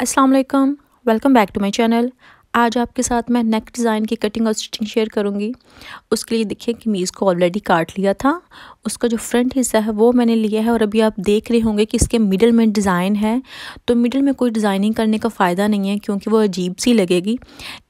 अस्सलाम वालेकुम welcome back to my channel आज आपके साथ मैं नेक डिज़ाइन की कटिंग और स्टिचिंग शेयर करूँगी उसके लिए देखिए कि मीज़ को ऑलरेडी काट लिया था उसका जो फ्रंट हिस्सा है वो मैंने लिया है और अभी आप देख रहे होंगे कि इसके मिडल में डिज़ाइन है तो मिडल में कोई डिज़ाइनिंग करने का फ़ायदा नहीं है क्योंकि वो अजीब सी लगेगी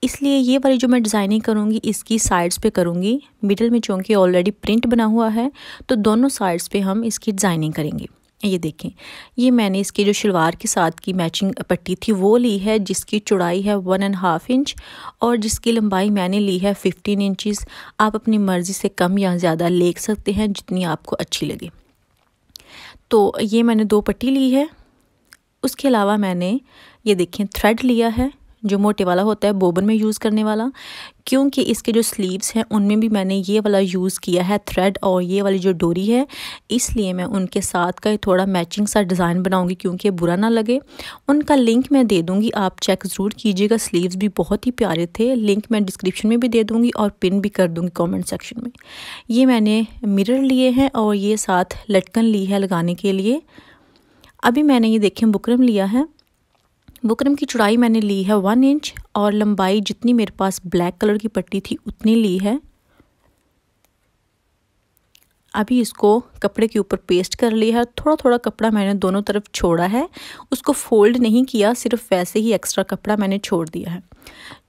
इसलिए ये वाली जो मैं डिज़ाइनिंग करूँगी इसकी साइड्स पर करूँगी मिडल में चूँकि ऑलरेडी प्रिंट बना हुआ है तो दोनों साइड्स पर हम इसकी डिज़ाइनिंग करेंगे ये देखें ये मैंने इसके जो शलवार के साथ की मैचिंग पट्टी थी वो ली है जिसकी चौड़ाई है वन एंड हाफ इंच और जिसकी लंबाई मैंने ली है फिफ्टीन इंचज़ आप अपनी मर्ज़ी से कम या ज़्यादा ले सकते हैं जितनी आपको अच्छी लगे तो ये मैंने दो पट्टी ली है उसके अलावा मैंने ये देखें थ्रेड लिया है जो मोटे वाला होता है बोबन में यूज़ करने वाला क्योंकि इसके जो स्लीव्स हैं उनमें भी मैंने ये वाला यूज़ किया है थ्रेड और ये वाली जो डोरी है इसलिए मैं उनके साथ का थोड़ा मैचिंग सा डिज़ाइन बनाऊंगी क्योंकि बुरा ना लगे उनका लिंक मैं दे दूँगी आप चेक ज़रूर कीजिएगा स्लीव्स भी बहुत ही प्यारे थे लिंक मैं डिस्क्रिप्शन में भी दे दूँगी और पिन भी कर दूँगी कॉमेंट सेक्शन में ये मैंने मिरर लिए हैं और ये साथ लटकन ली है लगाने के लिए अभी मैंने ये देखें बुकरम लिया है बुकरम की चौड़ाई मैंने ली है वन इंच और लंबाई जितनी मेरे पास ब्लैक कलर की पट्टी थी उतनी ली है अभी इसको कपड़े के ऊपर पेस्ट कर लिया है थोड़ा थोड़ा कपड़ा मैंने दोनों तरफ छोड़ा है उसको फोल्ड नहीं किया सिर्फ वैसे ही एक्स्ट्रा कपड़ा मैंने छोड़ दिया है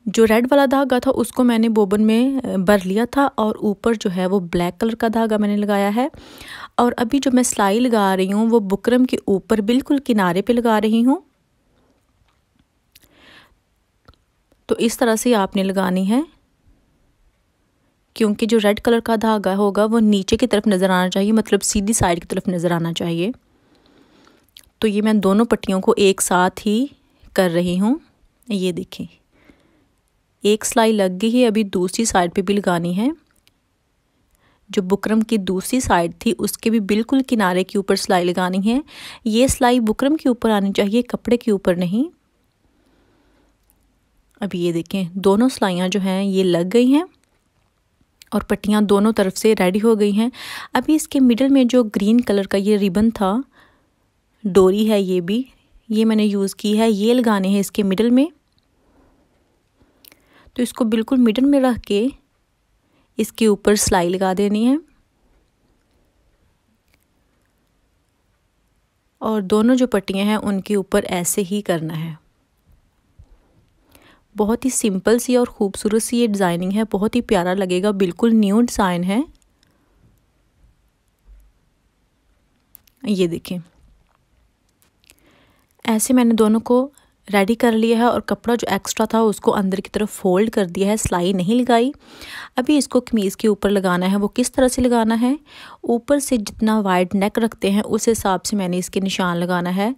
जो रेड वाला धागा था उसको मैंने बोबन में भर लिया था और ऊपर जो है वो ब्लैक कलर का धागा मैंने लगाया है और अभी जो मैं सिलाई लगा रही हूँ वो बुकरम के ऊपर बिल्कुल किनारे पे लगा रही हूँ तो इस तरह से आपने लगानी है क्योंकि जो रेड कलर का धागा होगा वो नीचे की तरफ नज़र आना चाहिए मतलब सीधी साइड की तरफ नज़र आना चाहिए तो ये मैं दोनों पट्टियों को एक साथ ही कर रही हूँ ये देखें एक सिलाई लग गई है अभी दूसरी साइड पे भी लगानी है जो बुकरम की दूसरी साइड थी उसके भी बिल्कुल किनारे के ऊपर सिलाई लगानी है ये सिलाई बुकरम के ऊपर आनी चाहिए कपड़े के ऊपर नहीं अब ये देखें दोनों सिलाइयाँ जो हैं ये लग गई हैं और पट्टियाँ दोनों तरफ से रेडी हो गई हैं अभी इसके मिडल में जो ग्रीन कलर का ये रिबन था डोरी है ये भी ये मैंने यूज़ की है ये लगाने हैं इसके मिडल में तो इसको बिल्कुल मिडल में रख के इसके ऊपर सिलाई लगा देनी है और दोनों जो पट्टियाँ हैं उनके ऊपर ऐसे ही करना है बहुत ही सिंपल सी और ख़ूबसूरत सी ये डिज़ाइनिंग है बहुत ही प्यारा लगेगा बिल्कुल न्यू डिज़ाइन है ये देखें ऐसे मैंने दोनों को रेडी कर लिया है और कपड़ा जो एक्स्ट्रा था उसको अंदर की तरफ फोल्ड कर दिया है सिलाई नहीं लगाई अभी इसको कमीज़ के ऊपर लगाना है वो किस तरह से लगाना है ऊपर से जितना वाइड नेक रखते हैं उस हिसाब से मैंने इसके निशान लगाना है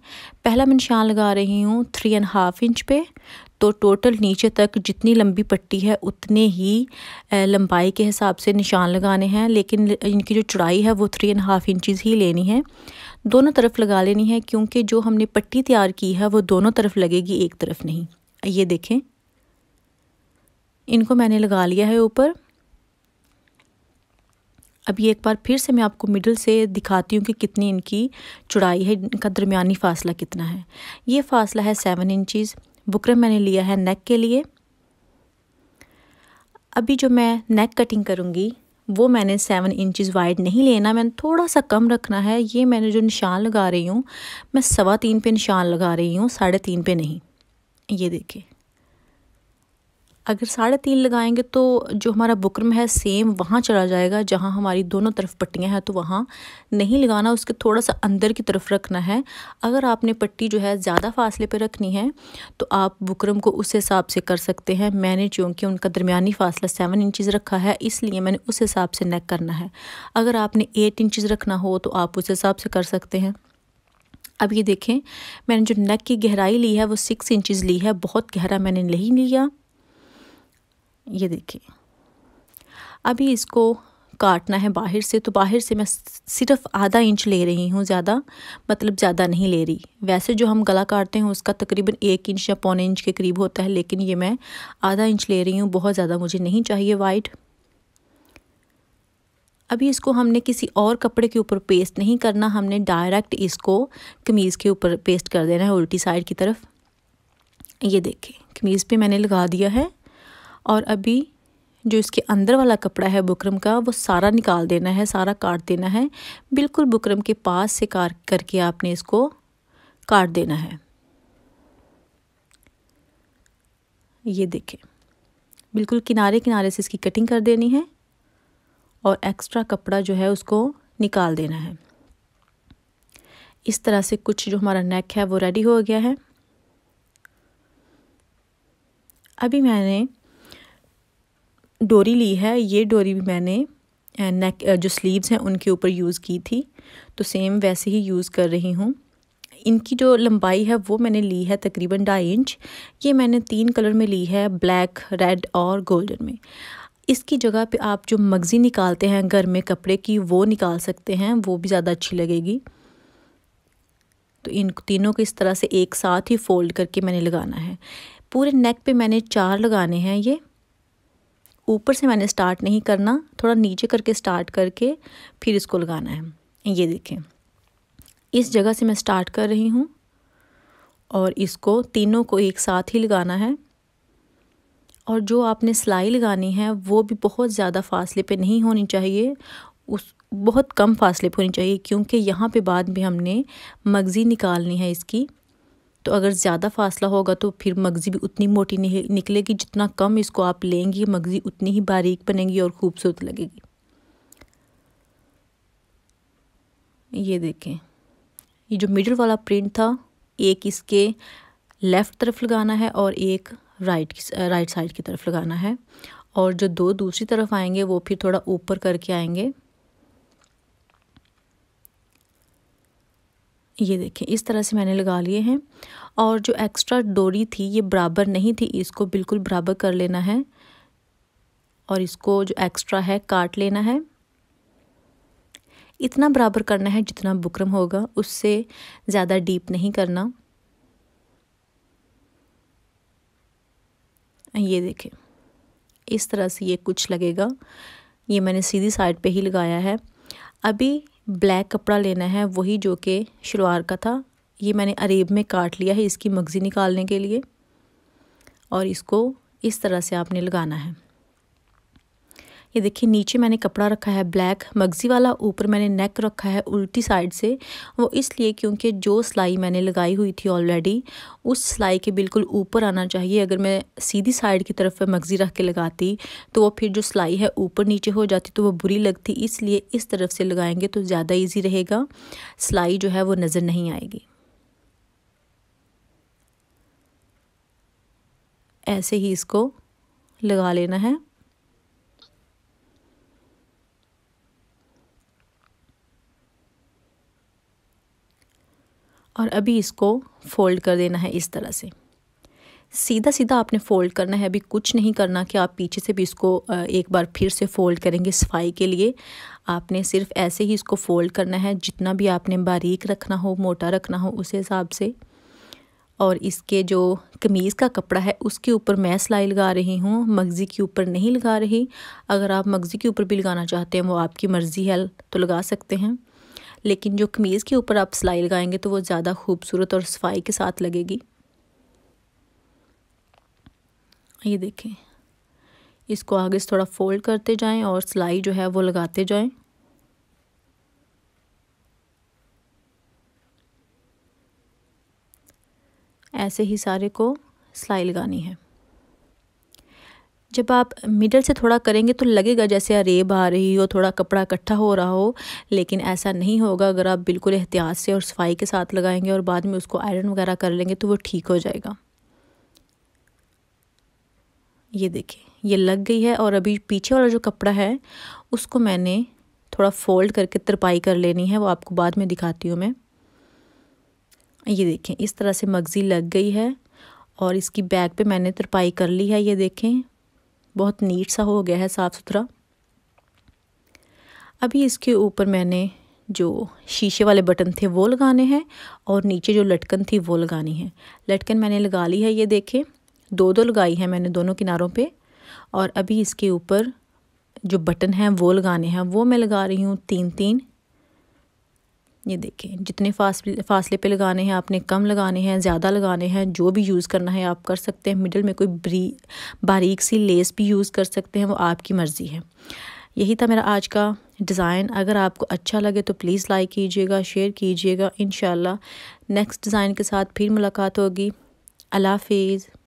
पहला मैं निशान लगा रही हूँ थ्री एंड हाफ इंच पे तो टोटल नीचे तक जितनी लंबी पट्टी है उतने ही लंबाई के हिसाब से निशान लगाने हैं लेकिन इनकी जो चौड़ाई है वो थ्री एंड हाफ़ इंचज़ ही लेनी है दोनों तरफ लगा लेनी है क्योंकि जो हमने पट्टी तैयार की है वो दोनों तरफ लगेगी एक तरफ नहीं ये देखें इनको मैंने लगा लिया है ऊपर अभी एक बार फिर से मैं आपको मिडल से दिखाती हूँ कि कितनी इनकी चौड़ाई है इनका दरमियानी फ़ासला कितना है ये फ़ासला है सेवन इंचज़ बुकरम मैंने लिया है नेक के लिए अभी जो मैं नेक कटिंग करूँगी वो मैंने सेवन इंचज़ वाइड नहीं लेना मैंने थोड़ा सा कम रखना है ये मैंने जो निशान लगा रही हूँ मैं सवा तीन पे निशान लगा रही हूँ साढ़े तीन पे नहीं ये देखिए अगर साढ़े तीन लगाएंगे तो जो हमारा बुकरम है सेम वहाँ चला जाएगा जहाँ हमारी दोनों तरफ पट्टियाँ हैं तो वहाँ नहीं लगाना उसके थोड़ा सा अंदर की तरफ रखना है अगर आपने पट्टी जो है ज़्यादा फासले पर रखनी है तो आप बुकरम को उस हिसाब से कर सकते हैं मैंने चूँकि उनका दरमियानी फ़ासला सेवन इंचज़ रखा है इसलिए मैंने उस हिसाब से नेक करना है अगर आपने एट इंचज़ रखना हो तो आप उस हिसाब से कर सकते हैं अब ये देखें मैंने जो नेक की गहराई ली है वो सिक्स इंचज़ ली है बहुत गहरा मैंने नहीं लिया ये देखिए अभी इसको काटना है बाहर से तो बाहर से मैं सिर्फ आधा इंच ले रही हूँ ज़्यादा मतलब ज़्यादा नहीं ले रही वैसे जो हम गला काटते हैं उसका तकरीबन एक इंच या पौने इंच के करीब होता है लेकिन ये मैं आधा इंच ले रही हूँ बहुत ज़्यादा मुझे नहीं चाहिए वाइट अभी इसको हमने किसी और कपड़े के ऊपर पेस्ट नहीं करना हमने डायरेक्ट इसको कमीज़ के ऊपर पेस्ट कर देना है उल्टी साइड की तरफ ये देखें कमीज़ पे मैंने लगा दिया है और अभी जो इसके अंदर वाला कपड़ा है बुकरम का वो सारा निकाल देना है सारा काट देना है बिल्कुल बुकरम के पास से काट करके आपने इसको काट देना है ये देखें बिल्कुल किनारे किनारे से इसकी कटिंग कर देनी है और एक्स्ट्रा कपड़ा जो है उसको निकाल देना है इस तरह से कुछ जो हमारा नेक है वो रेडी हो गया है अभी मैंने डोरी ली है ये डोरी भी मैंने नेक जो स्लीव्स हैं उनके ऊपर यूज़ की थी तो सेम वैसे ही यूज़ कर रही हूँ इनकी जो लंबाई है वो मैंने ली है तकरीबन ढाई इंच ये मैंने तीन कलर में ली है ब्लैक रेड और गोल्डन में इसकी जगह पे आप जो मगज़ी निकालते हैं घर में कपड़े की वो निकाल सकते हैं वो भी ज़्यादा अच्छी लगेगी तो इन तीनों को इस तरह से एक साथ ही फ़ोल्ड करके मैंने लगाना है पूरे नेक पे मैंने चार लगाने हैं ये ऊपर से मैंने स्टार्ट नहीं करना थोड़ा नीचे करके स्टार्ट करके फिर इसको लगाना है ये देखें इस जगह से मैं स्टार्ट कर रही हूँ और इसको तीनों को एक साथ ही लगाना है और जो आपने सिलाई लगानी है वो भी बहुत ज़्यादा फासले पे नहीं होनी चाहिए उस बहुत कम फासले पर होनी चाहिए क्योंकि यहाँ पे बाद में हमने मगज़ी निकालनी है इसकी तो अगर ज़्यादा फासला होगा तो फिर मगज़ी भी उतनी मोटी नहीं निकलेगी जितना कम इसको आप लेंगी मगज़ी उतनी ही बारीक बनेगी और ख़ूबसूरत लगेगी ये देखें ये जो मिडल वाला प्रिंट था एक इसके लेफ़्ट तरफ लगाना है और एक राइट राइट साइड की तरफ लगाना है और जो दो दूसरी तरफ आएंगे वो फिर थोड़ा ऊपर करके आएंगे ये देखें इस तरह से मैंने लगा लिए हैं और जो एक्स्ट्रा डोरी थी ये बराबर नहीं थी इसको बिल्कुल बराबर कर लेना है और इसको जो एक्स्ट्रा है काट लेना है इतना बराबर करना है जितना बुकरम होगा उससे ज़्यादा डीप नहीं करना ये देखें इस तरह से ये कुछ लगेगा ये मैंने सीधी साइड पे ही लगाया है अभी ब्लैक कपड़ा लेना है वही जो कि शलवार का था ये मैंने अरेब में काट लिया है इसकी मगज़ी निकालने के लिए और इसको इस तरह से आपने लगाना है ये देखिए नीचे मैंने कपड़ा रखा है ब्लैक मगजी वाला ऊपर मैंने नेक रखा है उल्टी साइड से वो इसलिए क्योंकि जो सिलाई मैंने लगाई हुई थी ऑलरेडी उस सिलाई के बिल्कुल ऊपर आना चाहिए अगर मैं सीधी साइड की तरफ मगजी रख के लगाती तो वो फिर जो सिलाई है ऊपर नीचे हो जाती तो वो बुरी लगती इसलिए इस तरफ से लगाएंगे तो ज़्यादा ईजी रहेगा सिलाई जो है वो नज़र नहीं आएगी ऐसे ही इसको लगा लेना है और अभी इसको फोल्ड कर देना है इस तरह से सीधा सीधा आपने फ़ोल्ड करना है अभी कुछ नहीं करना कि आप पीछे से भी इसको एक बार फिर से फ़ोल्ड करेंगे सफाई के लिए आपने सिर्फ ऐसे ही इसको फ़ोल्ड करना है जितना भी आपने बारीक रखना हो मोटा रखना हो उस हिसाब से और इसके जो कमीज़ का कपड़ा है उसके ऊपर मैं सिलाई लगा रही हूँ मगज़ी के ऊपर नहीं लगा रही अगर आप मगज़ी के ऊपर भी लगाना चाहते हैं वो आपकी मर्ज़ी है तो लगा सकते हैं लेकिन जो कमीज़ के ऊपर आप सिलाई लगाएंगे तो वो ज़्यादा खूबसूरत और सफाई के साथ लगेगी ये देखें इसको आगे से थोड़ा फोल्ड करते जाएं और सिलाई जो है वो लगाते जाएं ऐसे ही सारे को सिलाई लगानी है जब आप मिडल से थोड़ा करेंगे तो लगेगा जैसे अरेब आ रही हो थोड़ा कपड़ा इकट्ठा हो रहा हो लेकिन ऐसा नहीं होगा अगर आप बिल्कुल एहतियात से और सफाई के साथ लगाएंगे और बाद में उसको आयरन वगैरह कर लेंगे तो वो ठीक हो जाएगा ये देखिए ये लग गई है और अभी पीछे वाला जो कपड़ा है उसको मैंने थोड़ा फोल्ड करके तरपाई कर लेनी है वो आपको बाद में दिखाती हूँ मैं ये देखें इस तरह से मगज़ी लग गई है और इसकी बैक पे मैंने तरपाई कर ली है ये देखें बहुत नीट सा हो गया है साफ़ सुथरा अभी इसके ऊपर मैंने जो शीशे वाले बटन थे वो लगाने हैं और नीचे जो लटकन थी वो लगानी है लटकन मैंने लगा ली है ये देखें दो दो लगाई है मैंने दोनों किनारों पे और अभी इसके ऊपर जो बटन हैं वो लगाने हैं वो मैं लगा रही हूँ तीन तीन ये देखें जितने फासले फासले पे लगाने हैं आपने कम लगाने हैं ज़्यादा लगाने हैं जो भी यूज़ करना है आप कर सकते हैं मिडल में कोई ब्री बारीक सी लेस भी यूज़ कर सकते हैं वो आपकी मर्ज़ी है यही था मेरा आज का डिज़ाइन अगर आपको अच्छा लगे तो प्लीज़ लाइक कीजिएगा शेयर कीजिएगा इन नेक्स्ट डिज़ाइन के साथ फिर मुलाकात होगी अलाफिज़